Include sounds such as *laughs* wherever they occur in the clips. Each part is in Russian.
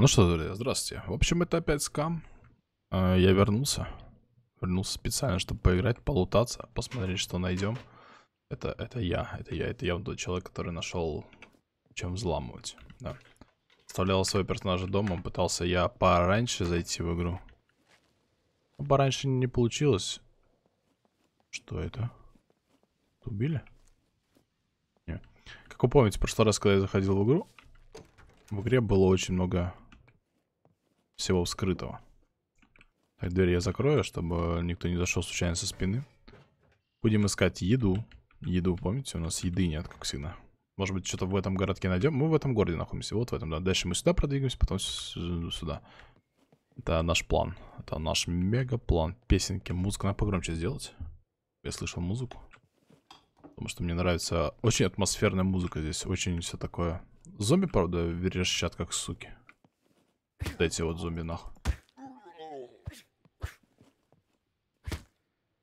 Ну что, друзья, здравствуйте. В общем, это опять скам. А, я вернулся. Вернулся специально, чтобы поиграть, полутаться, посмотреть, что найдем. Это, это я, это я, это я тот человек, который нашел, чем взламывать. Да. Вставлял своего персонажа дома, пытался я пораньше зайти в игру. Но ну, пораньше не получилось. Что это? Убили? Нет. Как вы помните, в прошлый раз, когда я заходил в игру, в игре было очень много всего вскрытого. Так, дверь я закрою, чтобы никто не зашел случайно со спины. Будем искать еду. Еду, помните, у нас еды нет, как всегда. Может быть, что-то в этом городке найдем. Мы в этом городе находимся. Вот в этом, да. Дальше мы сюда продвигаемся, потом сюда. Это наш план. Это наш мега-план. Песенки. музыка надо погромче сделать. Я слышал музыку. Потому что мне нравится... Очень атмосферная музыка здесь. Очень все такое. Зомби, правда, верещат, как суки. Вот эти вот зомби нахуй.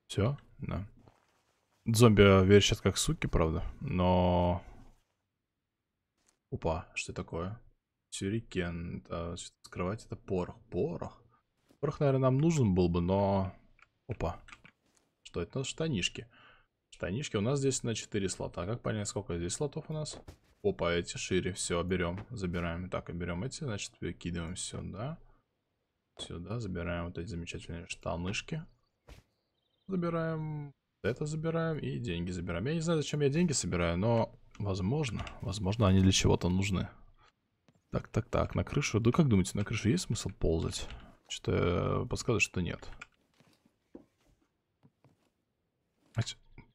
Все, да. Зомби э, верещат как суки, правда, но... Опа, что такое? Сюрикен, это скрывать, это порох. Порох? Порох, наверное, нам нужен был бы, но... Опа. Что это? Штанишки. Штанишки у нас здесь на 4 слота. А как понять, сколько здесь слотов у нас? Опа, а эти шире. Все, берем. Забираем. Так, и берем эти, значит, выкидываем сюда. Сюда забираем вот эти замечательные штанышки. Забираем. Это забираем. И деньги забираем. Я не знаю, зачем я деньги собираю, но возможно. Возможно, они для чего-то нужны. Так, так, так. На крышу. Да как думаете, на крышу есть смысл ползать? Что-то э, подсказывает, что нет.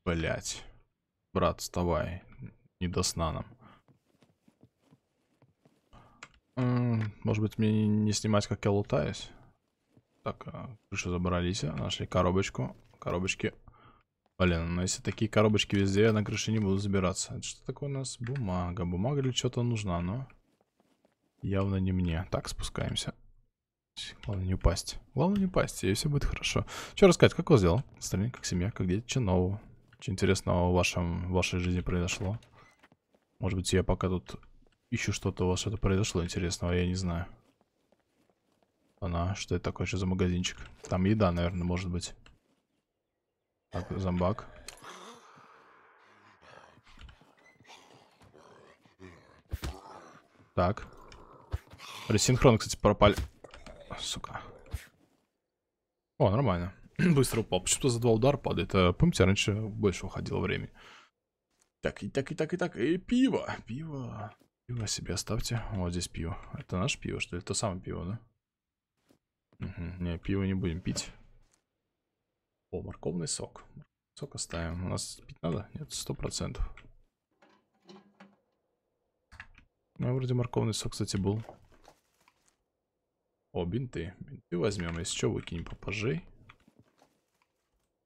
Блять. Брат, вставай. Не до сна нам. Может быть, мне не снимать, как я лутаюсь? Так, а, крышу забрались, а, нашли коробочку. Коробочки. Блин, но ну если такие коробочки везде, я на крыше не буду забираться. Это что такое у нас? Бумага. Бумага для чего-то нужна, но... Явно не мне. Так, спускаемся. Главное не упасть. Главное не упасть, и все будет хорошо. Что рассказать, как у вас дела? Остальные, как семья, как дети, что нового? Что интересного в, вашем, в вашей жизни произошло? Может быть, я пока тут еще что-то у вас что-то произошло интересного, я не знаю. Она, что это такое еще за магазинчик? Там еда, наверное, может быть. Так, зомбак. Так. Ресинхрон, кстати, пропали. Сука. О, нормально. *clears throat* Быстро упал. Почему-то за два удара падает. А, помните, раньше больше уходило времени. Так, и так, и так, и так. И пиво. Пиво. Пиво себе оставьте. Вот здесь пиво. Это наше пиво, что ли? Это самое пиво, да? Угу. Не, пиво не будем пить. О, морковный сок. Сок оставим. У нас пить надо? Нет, сто процентов. Ну, вроде морковный сок, кстати, был. О, бинты. Бинты возьмем. Если что, выкинем попожей.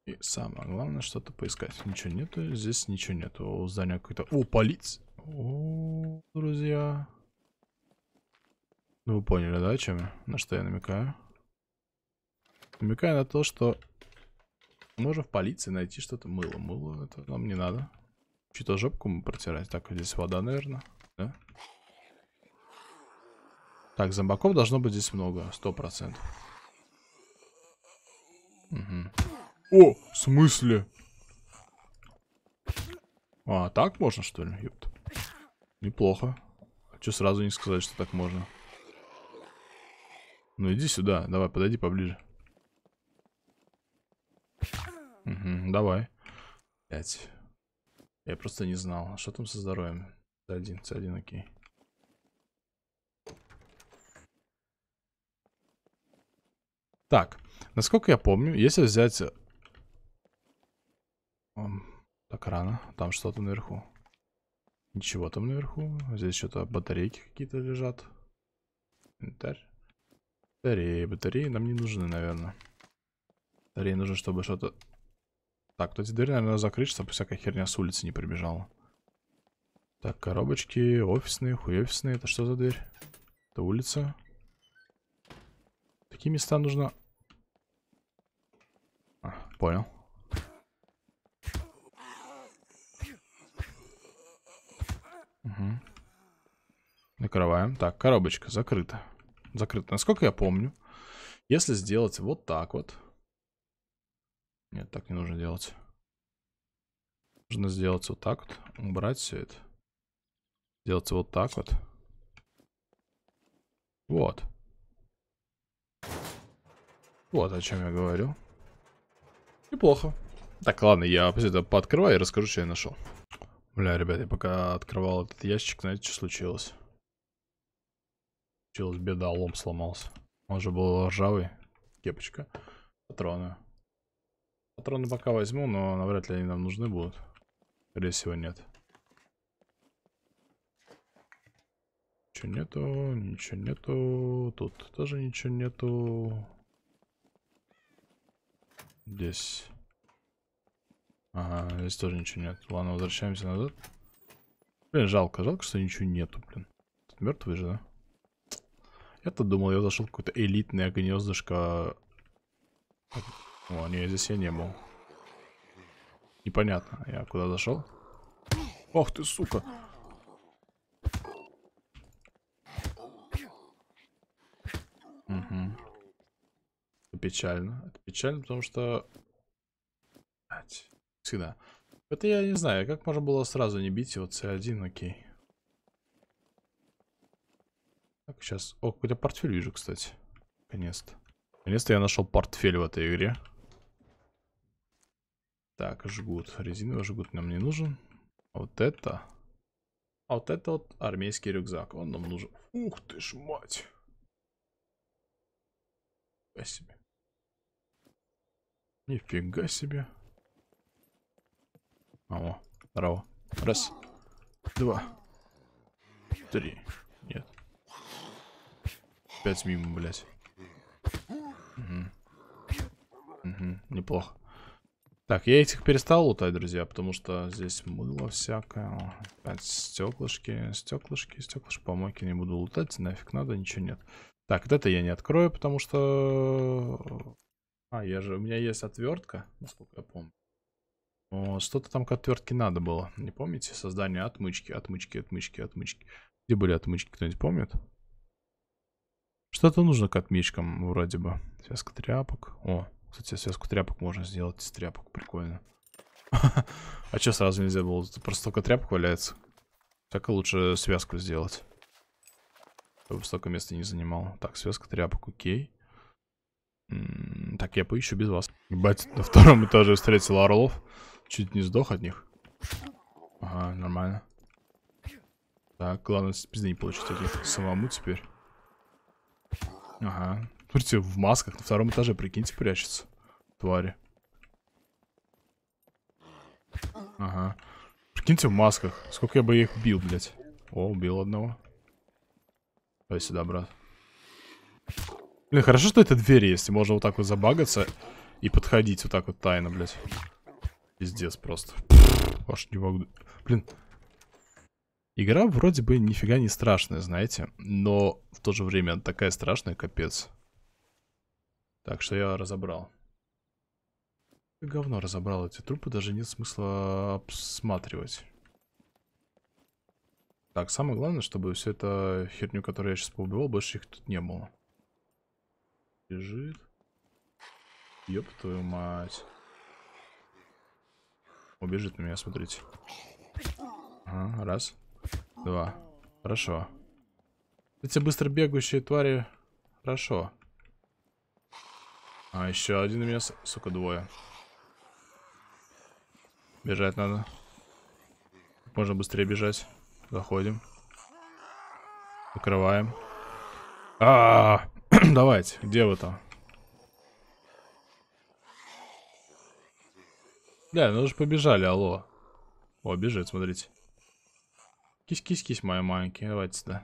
И самое главное, что-то поискать. Ничего нету, здесь ничего нету. У здания какой-то... О, полиция! О, друзья. Ну, вы поняли, да, чем я? На что я намекаю? Намекаю на то, что можно в полиции найти что-то. Мыло, мыло, это нам не надо. Что-то жопку протирать. Так, здесь вода, наверное. Да? Так, зомбаков должно быть здесь много, сто процентов. Угу. О, в смысле? А, так можно, что ли? Ёпт. Неплохо. А сразу не сказать, что так можно? Ну иди сюда, давай, подойди поближе. Угу, давай. Пять. Я просто не знал, а что там со здоровьем. С1, С1, окей. Так, насколько я помню, если взять так рано. Там что-то наверху. Ничего там наверху. Здесь что-то батарейки какие-то лежат. Батареи. Батареи нам не нужны, наверное. Батареи нужно, чтобы что-то... Так, кстати, дверь, наверное, закрыть, чтобы всякая херня с улицы не прибежала. Так, коробочки офисные, хуёфисные. Это что за дверь? Это улица. Такие места нужно... А, понял. Угу. Накрываем. Так, коробочка закрыта. Закрыта. Насколько я помню, если сделать вот так вот. Нет, так не нужно делать. Нужно сделать вот так вот. Убрать все это. Сделать вот так вот. Вот. Вот о чем я говорю. Неплохо. Так, ладно, я это пооткрываю и расскажу, что я нашел. Бля, ребят, я пока открывал этот ящик, знаете, что случилось? Случилась беда, лом сломался. Он же был ржавый. Кепочка. Патроны. Патроны пока возьму, но навряд ли они нам нужны будут. Скорее всего, нет. Ничего нету, ничего нету. Тут тоже ничего нету. Здесь. Ага, здесь тоже ничего нет. Ладно, возвращаемся назад. Блин, жалко, жалко, что ничего нету, блин. Тут мертвый же, да? Я-то думал, я зашел в какое-то элитное гнездышко. О, не, здесь я не был. Непонятно, я куда зашел? Ох ты, сука! Угу. Это печально. Это печально, потому что... Блять всегда. Это я не знаю, как можно было сразу не бить его C1, окей. Так, сейчас... О, какой-то портфель вижу, кстати. Наконец-то. Наконец-то я нашел портфель в этой игре. Так, жгут. Резиновый жгут нам не нужен. А вот это... А вот это вот армейский рюкзак. Он нам нужен. Ух ты ж мать. Нифига себе. Нифига себе. О, здорово. Раз, два, три. Нет. Пять мимо, блядь. Угу. Угу, неплохо. Так, я этих перестал лутать, друзья, потому что здесь мыло всякое. Опять стеклышки, стеклышки, стеклышки, помойки не буду лутать, нафиг надо, ничего нет. Так, вот это я не открою, потому что... А, я же... У меня есть отвертка, насколько я помню. Что-то там к отвертке надо было. Не помните? Создание отмычки, отмычки, отмычки, отмычки. Где были отмычки, кто-нибудь помнит? Что-то нужно к отмычкам, вроде бы. Связка тряпок. О, кстати, связку тряпок можно сделать из тряпок. Прикольно. *laughs* А что сразу нельзя было? просто столько тряпок валяется. Так и лучше связку сделать. Чтобы столько места не занимал. Так, связка тряпок, окей. Так, я поищу без вас. Ебать, на втором этаже встретил орлов. Чуть не сдох от них. Ага, нормально. Так, главное, с пизды не получить этих самому теперь. Ага. Смотрите, в масках на втором этаже, прикиньте, прячется. Твари. Ага. Прикиньте, в масках. Сколько я бы их бил, блядь. О, убил одного. Давай сюда, брат. Блин, хорошо, что это дверь есть. можно вот так вот забагаться и подходить вот так вот тайно, блядь. Пиздец просто. Пфф, не могу. Блин. Игра вроде бы нифига не страшная, знаете. Но в то же время такая страшная, капец. Так, что я разобрал. Говно разобрал эти трупы, даже нет смысла обсматривать. Так, самое главное, чтобы все это херню, которую я сейчас поубивал, больше их тут не было. Лежит. Ёб твою мать. Убежит на меня, смотрите. Ага, раз. Два. Хорошо. Эти быстро бегающие твари... Хорошо. А, еще один у меня, сука, двое. Бежать надо. Можно быстрее бежать. Заходим. Покрываем. А, -а, -а, -а. давайте, где вы там? Да, ну уже побежали, алло. О, бежит, смотрите. Кись-кись-кись, мои маленькие, давайте сюда.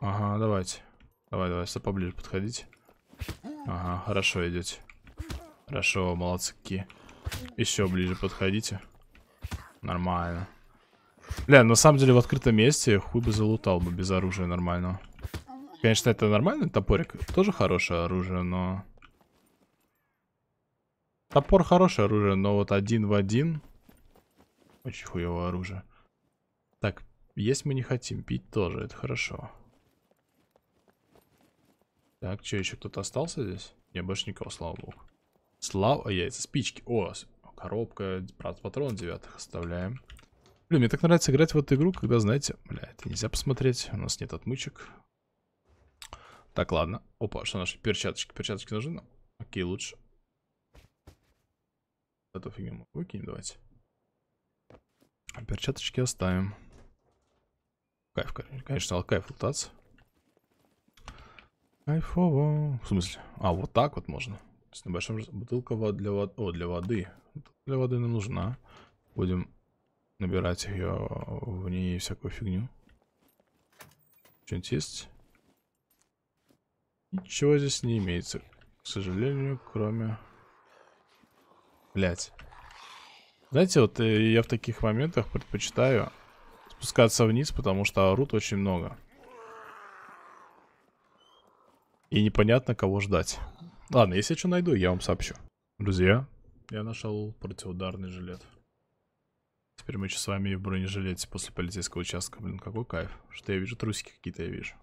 Ага, давайте. Давай, давай, сюда поближе подходить. Ага, хорошо идете. Хорошо, молодцы какие. Еще ближе подходите. Нормально. Бля, ну, на самом деле в открытом месте хуй бы залутал бы без оружия нормального. Конечно, это нормальный топорик. Тоже хорошее оружие, но... Топор хорошее оружие, но вот один в один... Очень хуевое оружие. Так, есть мы не хотим, пить тоже, это хорошо. Так, что, еще кто-то остался здесь? Не, больше никого, слава богу. Слава... Яйца, спички. О, коробка, патрон девятых оставляем. Блин, мне так нравится играть в эту игру, когда, знаете... Бля, это нельзя посмотреть, у нас нет отмычек. Так, ладно. Опа, что наши перчаточки? Перчаточки нужны? Окей, лучше. Эту фигню мы выкинем, давайте. Перчаточки оставим. Кайф, конечно, кайф лутаться. Кайфово. В смысле? А, вот так вот можно. То есть на большом бутылка для воды. О, для воды. Для воды нам нужна. Будем набирать ее в ней всякую фигню. Что-нибудь есть? Ничего здесь не имеется, к сожалению, кроме Блять. Знаете, вот э, я в таких моментах предпочитаю спускаться вниз, потому что орут очень много. И непонятно, кого ждать. Ладно, если я что найду, я вам сообщу. Друзья, я нашел противоударный жилет. Теперь мы еще с вами в бронежилете после полицейского участка. Блин, какой кайф. Что я вижу? Трусики какие-то я вижу.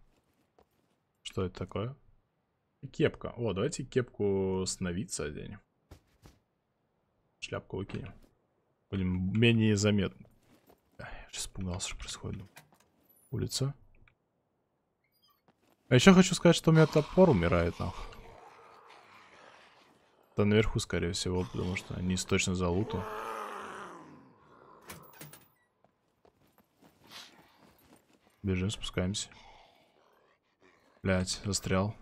Что это такое? Кепка. О, давайте кепку сновидца оденем. Шляпку выкинем. Будем менее заметны. Я сейчас испугался, что происходит. Улица. А еще хочу сказать, что у меня топор умирает, нахуй. Да наверху, скорее всего, потому что они точно за луту. Бежим, спускаемся. Блять, застрял.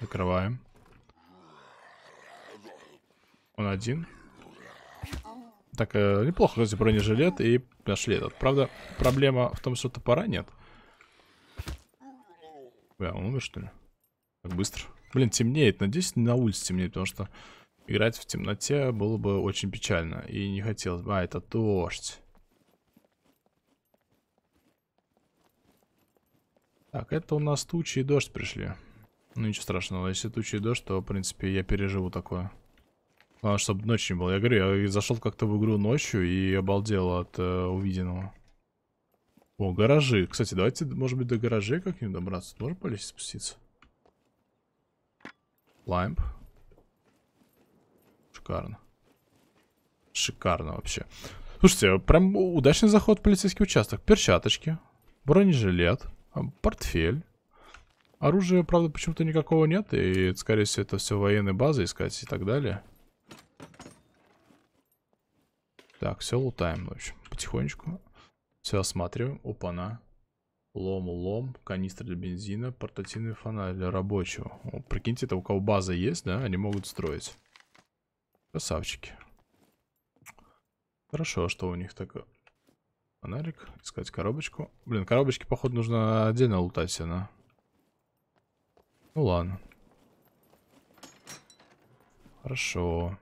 Закрываем. Он один. Так, э, неплохо, вроде бронежилет и нашли этот. Правда, проблема в том, что топора нет. Бля, он умер, что ли? Так быстро. Блин, темнеет. Надеюсь, не на улице темнеет, потому что играть в темноте было бы очень печально. И не хотелось бы. А, это дождь. Так, это у нас тучи и дождь пришли. Ну, ничего страшного. Если тучи и дождь, то, в принципе, я переживу такое. А, чтобы ночью не было. Я говорю, я зашел как-то в игру ночью и обалдел от э, увиденного. О, гаражи. Кстати, давайте, может быть, до гаражей как-нибудь добраться. Тоже полезть спуститься? Ламп. Шикарно. Шикарно вообще. Слушайте, а прям удачный заход в полицейский участок. Перчаточки, бронежилет, а, портфель. Оружия, правда, почему-то никакого нет. И, скорее всего, это все военные базы искать и так далее. Так, все лутаем, в общем, потихонечку. Все осматриваем. Опа-на. Лом-лом, канистра для бензина, портативный фонарь для рабочего. О, прикиньте, это у кого база есть, да? Они могут строить. Красавчики. Хорошо, а что у них такое? Фонарик, искать коробочку. Блин, коробочки, походу, нужно отдельно лутать все, да? Ну ладно. Хорошо.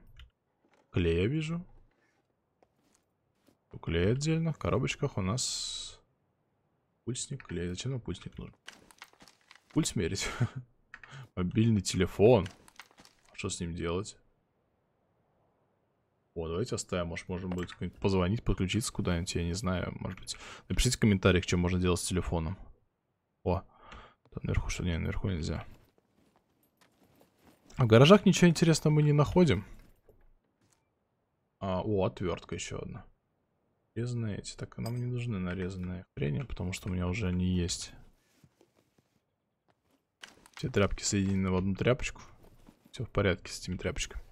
Клея вижу. По клею отдельно. В коробочках у нас пульсник клей. Зачем нам пульсник нужен? Пульс мерить. *laughs* Мобильный телефон. А что с ним делать? О, давайте оставим. Может, можно будет позвонить, подключиться куда-нибудь. Я не знаю, может быть. Напишите в комментариях, что можно делать с телефоном. О, там наверху что? Не, наверху нельзя. А в гаражах ничего интересного мы не находим. А, о, отвертка еще одна. Нарезанные эти. Так, нам не нужны нарезанные хрени, потому что у меня уже они есть. Все тряпки соединены в одну тряпочку. Все в порядке с этими тряпочками.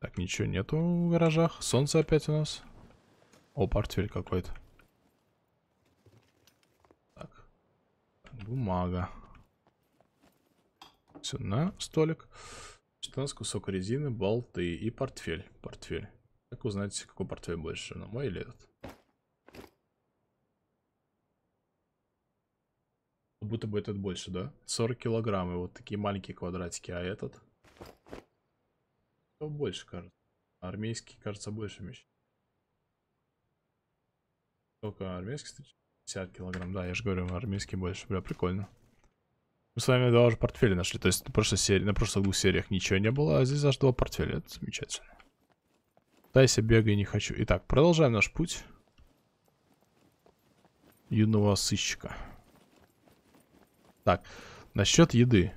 Так, ничего нету в гаражах. Солнце опять у нас. О, портфель какой-то. Так. Бумага. Все, на столик. Что у нас? Кусок резины, болты и портфель. Портфель. Как узнать, какой портфель больше, на мой или этот? Как будто бы этот больше, да? 40 килограмм, и вот такие маленькие квадратики, а этот? То больше, кажется. Армейский, кажется, больше меч. Только армейский? 50 килограмм, да, я же говорю, армейский больше, бля, прикольно. Мы с вами два уже портфеля нашли, то есть на прошлой серии, на прошлых двух сериях ничего не было, а здесь аж два портфеля, это замечательно. Шатайся, бегай, не хочу. Итак, продолжаем наш путь. Юного сыщика. Так, насчет еды.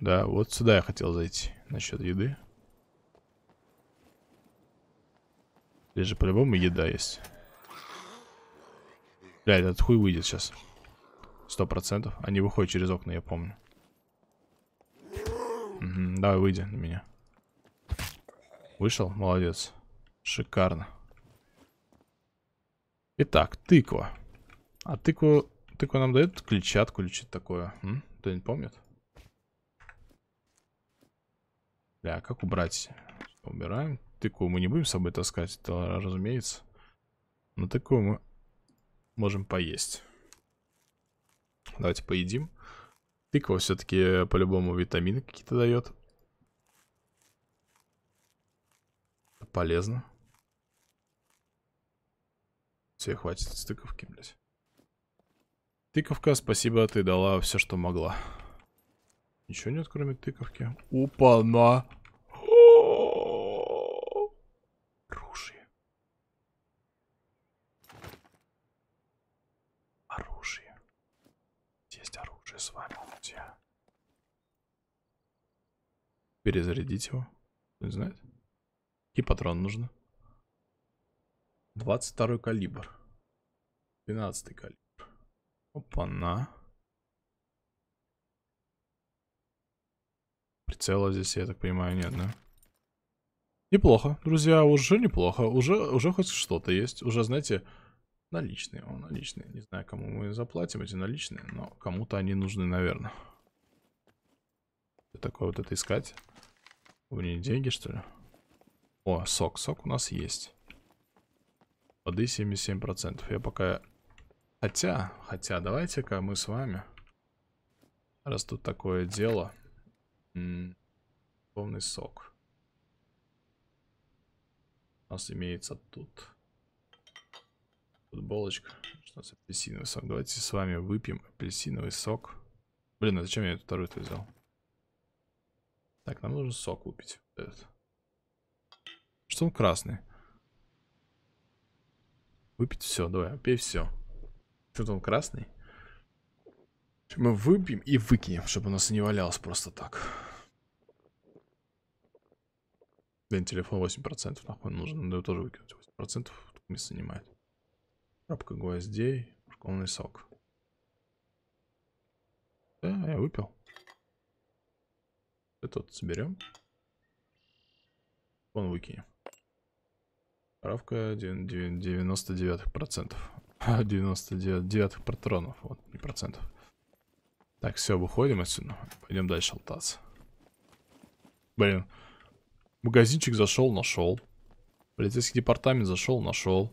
Да, вот сюда я хотел зайти. Насчет еды. Здесь же по-любому еда есть. Блядь, этот хуй выйдет сейчас. Сто процентов. Они а выходят через окна, я помню. Угу, давай, выйди на меня. Вышел? Молодец. Шикарно. Итак, тыква. А тыкву, тыква нам дает клетчатку или что-то такое? кто не помнит? Бля, а как убрать? Убираем. Тыкву мы не будем с собой таскать, это разумеется. Но тыкву мы можем поесть. Давайте поедим. Тыква все-таки по-любому витамины какие-то дает. Это полезно. Тебе хватит с тыковки, блядь. Тыковка, спасибо, ты дала все, что могла. Ничего нет, кроме тыковки. Опа, на! *gasps* Оружие. Оружие. Есть оружие с вами, друзья. Перезарядить его. Не знает? И патрон нужно. 22 калибр. 12 калибр. Опа-на. Прицела здесь, я так понимаю, нет, да? Неплохо, друзья, уже неплохо. Уже, уже хоть что-то есть. Уже, знаете, наличные. О, наличные. Не знаю, кому мы заплатим эти наличные, но кому-то они нужны, наверное. Что такое вот это искать? У них деньги, что ли? О, сок. Сок у нас есть. Воды 77%. Я пока... Хотя, хотя, давайте-ка мы с вами... Раз тут такое дело... Полный сок. У нас имеется тут... Футболочка. Что с апельсиновый сок? Давайте с вами выпьем апельсиновый сок. Блин, а зачем я эту вторую-то взял? Так, нам нужен сок выпить. Что он красный? Выпить все, давай, пей все. Что-то он красный. Мы выпьем и выкинем, чтобы у нас не валялось просто так. Блин, телефон 8% нахуй нужен. Надо его тоже выкинуть. 8% не занимает. Рабка гвоздей, школьный сок. Да, я выпил. Это вот соберем. Он выкинем. Поправка 99 процентов. 99 *laughs* а, протронов, вот, не процентов. Так, все, выходим отсюда. Пойдем дальше лтаться. Блин. Магазинчик зашел, нашел. Полицейский департамент зашел, нашел.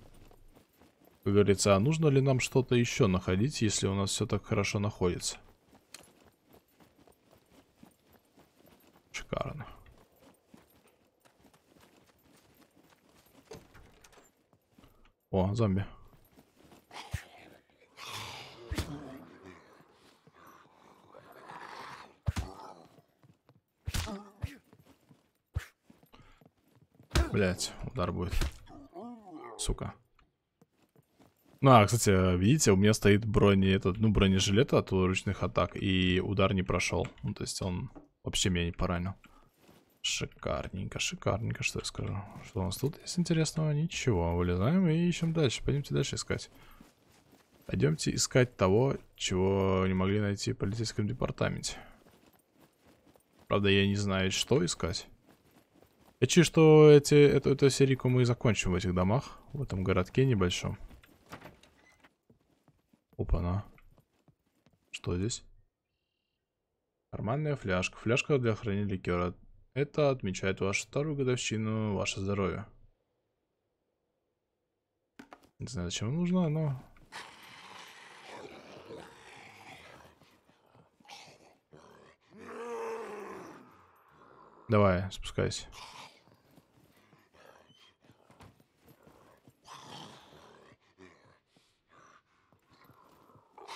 Как говорится, а нужно ли нам что-то еще находить, если у нас все так хорошо находится? Шикарно. О, зомби. Блять, удар будет. Сука. Ну, а, кстати, видите, у меня стоит брони, этот, ну, бронежилет от ручных атак, и удар не прошел. Ну, то есть он вообще меня не поранил. Шикарненько, шикарненько, что я скажу. Что у нас тут есть интересного? Ничего. Вылезаем и ищем дальше. Пойдемте дальше искать. Пойдемте искать того, чего не могли найти в полицейском департаменте. Правда, я не знаю, что искать. Я чую, что эти, эту, эту серийку мы и закончим в этих домах. В этом городке небольшом. Опа-на. Что здесь? Карманная фляжка. Фляжка для хранения ликера. Это отмечает вашу вторую годовщину, ваше здоровье. Не знаю, зачем она нужна, но... Давай, спускайся.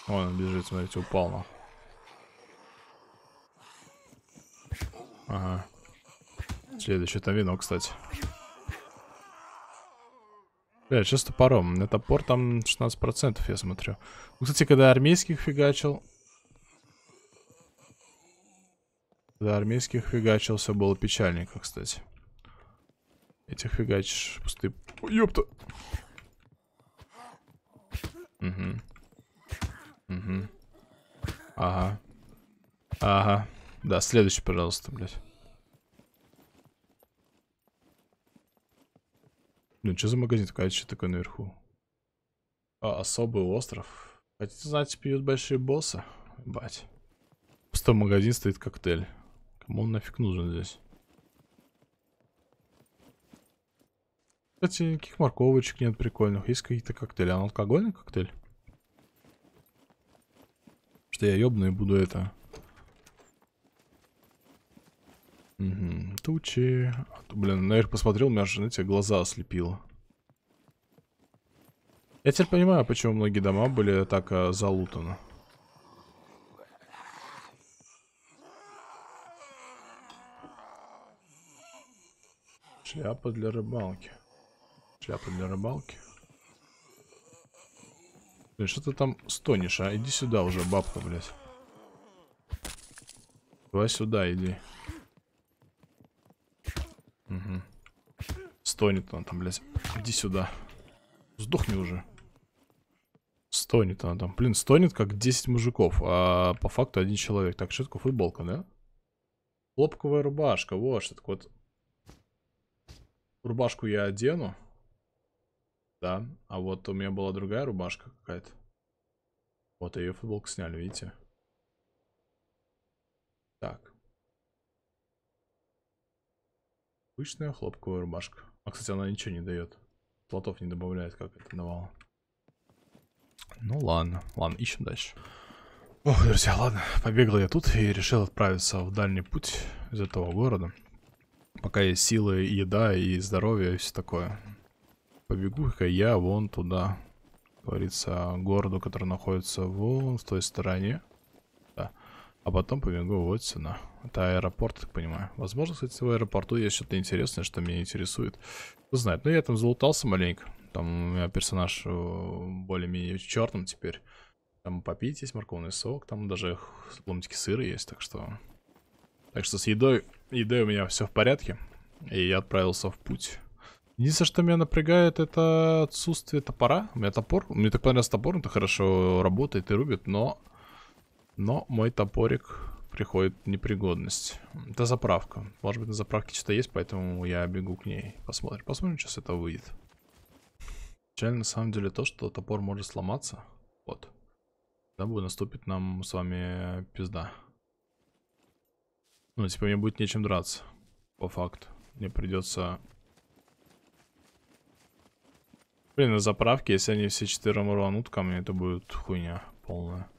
Вон он бежит, смотрите, упал на. Ага. Следующее там вино, кстати. Бля, сейчас топором. На топор там 16% я смотрю. Ну, кстати, когда армейских фигачил... Когда армейских фигачил, все было печальненько, кстати. Этих фигачишь пустые... О, ёпта! Угу. Угу. Ага. Ага. Да, следующий, пожалуйста, блядь. Блин, что за магазин такой? А что такое наверху? А, особый остров. Хотите знать, пьют большие боссы? Бать. Пустой магазин стоит коктейль. Кому он нафиг нужен здесь? Кстати, никаких морковочек нет прикольных. Есть какие-то коктейли. А он алкогольный коктейль? Что я ебну и буду это... Угу. Тучи. А блин, наверх ну, посмотрел, у меня же, знаете, глаза ослепило. Я теперь понимаю, почему многие дома были так а, залутаны. Шляпа для рыбалки. Шляпа для рыбалки. Блин, что ты там стонешь, а? Иди сюда уже, бабка, блядь. Давай сюда, иди. Угу. Стонет он там, блядь. Иди сюда. Сдохни уже. Стонет она там. Блин, стонет как 10 мужиков, а по факту один человек. Так, что такое футболка, да? Хлопковая рубашка, вот что такое. Вот. Рубашку я одену. Да, а вот у меня была другая рубашка какая-то. Вот ее футболку сняли, видите? Так. обычная хлопковая рубашка. А, кстати, она ничего не дает. Платов не добавляет, как это давало. Ну ладно, ладно, ищем дальше. Ох, друзья, ладно, побегал я тут и решил отправиться в дальний путь из этого города. Пока есть силы, еда, и здоровье, и все такое. Побегу-ка я вон туда, говорится, городу, который находится вон в той стороне. А потом побегу вот сюда. Это аэропорт, так понимаю. Возможно, кстати, в аэропорту есть что-то интересное, что меня интересует. Кто знает. Ну, я там залутался маленько. Там у меня персонаж э, более-менее черным теперь. Там попить есть морковный сок, там даже ломтики сыра есть, так что... Так что с едой, едой у меня все в порядке, и я отправился в путь. Единственное, что меня напрягает, это отсутствие топора. У меня топор, мне так понравился топор, он-то хорошо работает и рубит, но но мой топорик приходит в непригодность. Это заправка. Может быть, на заправке что-то есть, поэтому я бегу к ней. Посмотрим. Посмотрим, сейчас это выйдет. Печально, на самом деле, то, что топор может сломаться. Вот. Да, будет наступит нам с вами пизда. Ну, типа, мне будет нечем драться. По факту. Мне придется... Блин, на заправке, если они все четвером рванут ко мне, это будет хуйня полная.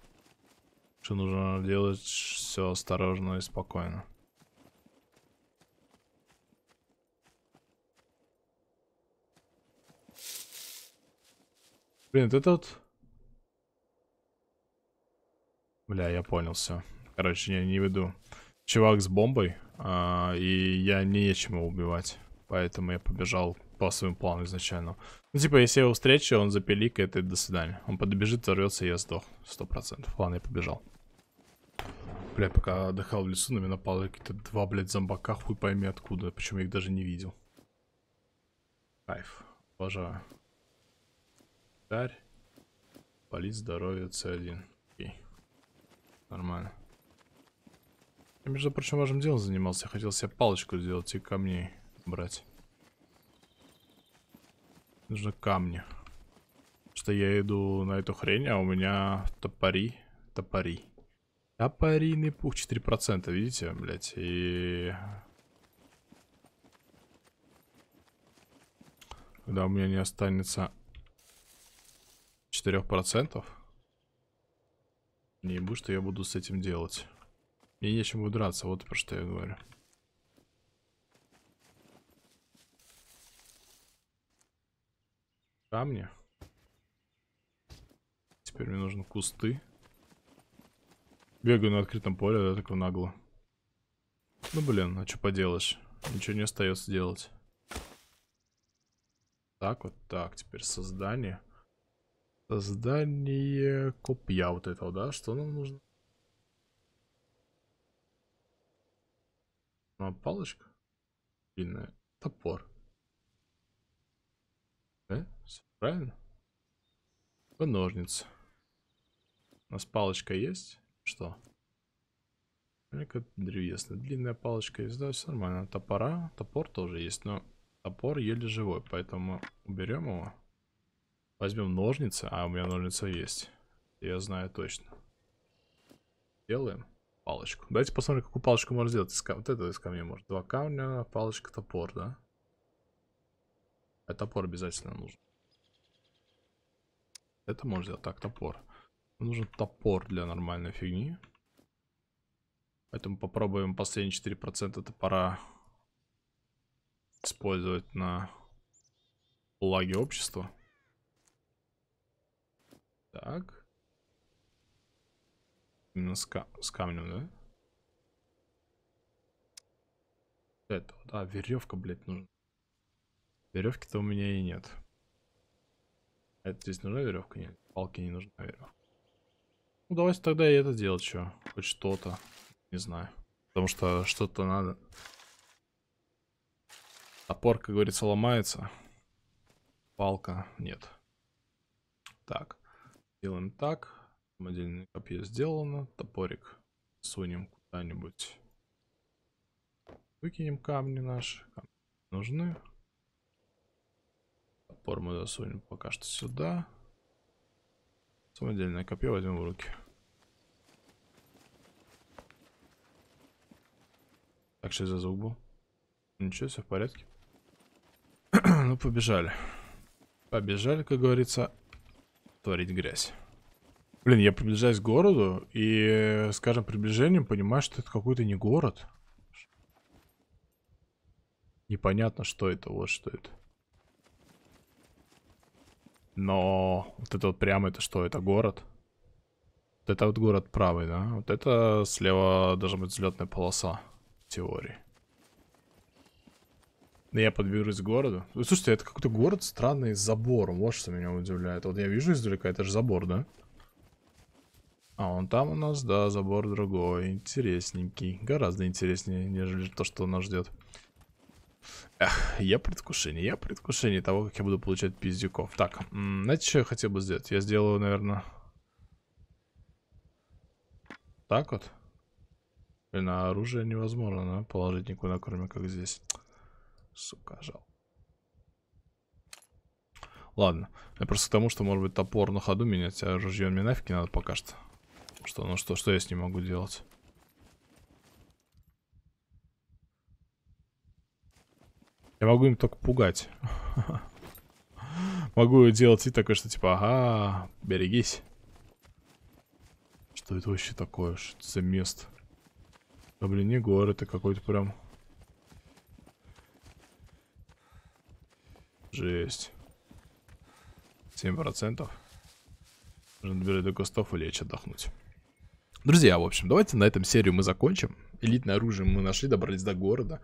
Что нужно делать все осторожно и спокойно. Блин, это вот, Бля, я понял все. Короче, я не веду. Чувак с бомбой, а, и я нечем его убивать. Поэтому я побежал по своему плану изначально. Ну, типа, если я его встречу, он запеликает и до свидания. Он подбежит, взорвется, и я сдох. Сто процентов. Ладно, я побежал. Бля, пока отдыхал в лесу, на меня напало какие-то два, блядь, зомбака, хуй пойми откуда. почему я их даже не видел. Кайф. Обожаю. Дарь. Полит здоровье С1. Окей. Нормально. Я, между прочим, важным делом занимался. Я хотел себе палочку сделать и камней брать. Нужно камни. Что я иду на эту хрень, а у меня топори. Топори. Топориный пух 4%, видите, блядь, и... Когда у меня не останется 4%, не буду, что я буду с этим делать. Мне нечем будет драться, вот про что я говорю. камни. Теперь мне нужны кусты. Бегаю на открытом поле, да, такой нагло. Ну, блин, а что поделаешь? Ничего не остается делать. Так, вот так. Теперь создание. Создание копья вот этого, да? Что нам нужно? А, палочка? Длинная. Топор. правильно? По ножниц. У нас палочка есть? Что? Только древесная. Длинная палочка есть, да, все нормально. Топора, топор тоже есть, но топор еле живой, поэтому уберем его. Возьмем ножницы, а у меня ножницы есть. Я знаю точно. Делаем палочку. Давайте посмотрим, какую палочку можно сделать. Из, вот это из камня может. Два камня, палочка, топор, да? А топор обязательно нужен. Это можно сделать. Так, топор. Нужен топор для нормальной фигни. Поэтому попробуем последние 4% топора использовать на благе общества. Так. Именно с, ка с камнем, да? Это, да, веревка, блядь, нужна. Веревки-то у меня и нет. Это здесь нужна веревка? Нет, палки не нужна веревка. Ну, давайте тогда и это делать, что? Хоть что-то. Не знаю. Потому что что-то надо. Топор, как говорится, ломается. Палка нет. Так. Делаем так. Самодельное копье сделано. Топорик сунем куда-нибудь. Выкинем камни наши. Камни нужны топор мы засунем пока что сюда. Самодельное копье возьмем в руки. Так, что за звук был? Ничего, все в порядке. *clears throat* ну, побежали. Побежали, как говорится, творить грязь. Блин, я приближаюсь к городу, и с каждым приближением понимаю, что это какой-то не город. Непонятно, что это, вот что это. Но вот это вот прямо, это что, это город? Вот это вот город правый, да? Вот это слева должна быть взлетная полоса, в теории. но я подберусь к городу. Ну, слушайте, это какой-то город странный с забором. Вот что меня удивляет. Вот я вижу издалека, это же забор, да? А он там у нас, да, забор другой. Интересненький. Гораздо интереснее, нежели то, что нас ждет. Эх, я предвкушение, я предвкушение того, как я буду получать пиздюков. Так, знаете, что я хотел бы сделать? Я сделаю, наверное... Так вот. Блин, а оружие невозможно, да? Положить никуда, кроме как здесь. Сука, жал. Ладно. Я просто к тому, что, может быть, топор на ходу менять, а ружье мне нафиг не надо пока что. Что, ну что, что я с ним могу делать? Я могу им только пугать. *laughs* Могу делать и такое, что типа, ага, берегись. Что это вообще такое? Что это за место? Да блин, не город, это а какой-то прям... Жесть. 7%. Нужно добирать до кустов и лечь отдохнуть. Друзья, в общем, давайте на этом серию мы закончим элитное оружие мы нашли, добрались до города.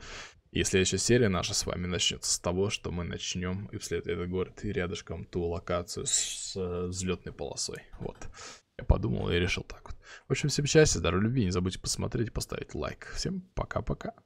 И следующая серия наша с вами начнется с того, что мы начнем и вслед этот город и рядышком ту локацию с, с э, взлетной полосой. Вот. Я подумал и решил так вот. В общем, всем счастья, здоровья, любви. Не забудьте посмотреть и поставить лайк. Всем пока-пока.